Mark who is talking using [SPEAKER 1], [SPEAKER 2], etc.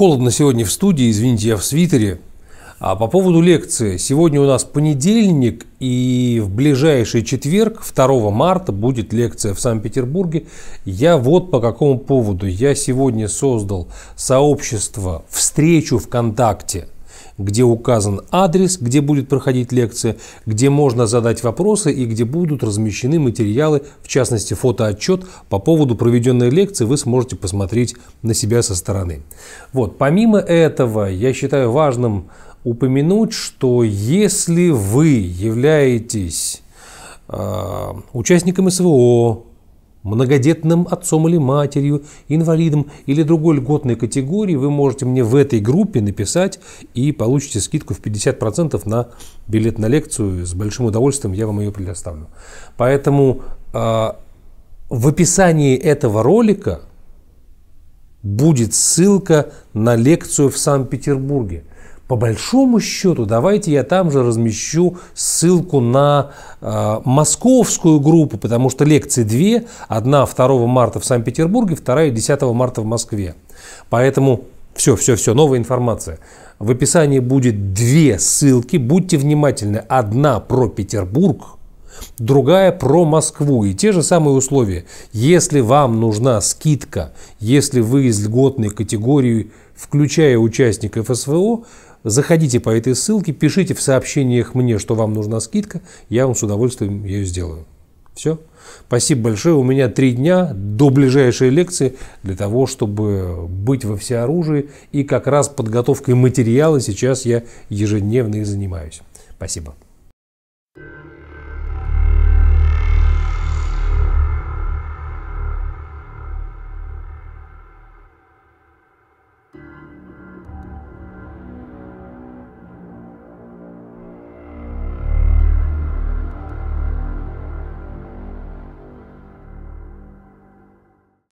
[SPEAKER 1] холодно сегодня в студии, извините, я в свитере. А по поводу лекции. Сегодня у нас понедельник, и в ближайший четверг, 2 марта, будет лекция в Санкт-Петербурге. Я вот по какому поводу. Я сегодня создал сообщество «Встречу ВКонтакте» где указан адрес, где будет проходить лекция, где можно задать вопросы и где будут размещены материалы, в частности фотоотчет по поводу проведенной лекции вы сможете посмотреть на себя со стороны. Вот, помимо этого, я считаю важным упомянуть, что если вы являетесь э, а, участником СВО, многодетным отцом или матерью, инвалидом или другой льготной категории, вы можете мне в этой группе написать и получите скидку в 50% на билет на лекцию. С большим удовольствием я вам ее предоставлю. Поэтому э, в описании этого ролика будет ссылка на лекцию в Санкт-Петербурге. По большому счету, давайте я там же размещу ссылку на э, московскую группу, потому что лекции две, одна 2 марта в Санкт-Петербурге, вторая 10 марта в Москве. Поэтому все, все, все, новая информация. В описании будет две ссылки, будьте внимательны, одна про Петербург – другая про Москву. И те же самые условия. Если вам нужна скидка, если вы из льготной категории, включая участников СВО, заходите по этой ссылке, пишите в сообщениях мне, что вам нужна скидка, я вам с удовольствием ее сделаю. Все. Спасибо большое. У меня три дня до ближайшей лекции для того, чтобы быть во всеоружии. И как раз подготовкой материала сейчас я ежедневно и занимаюсь. Спасибо.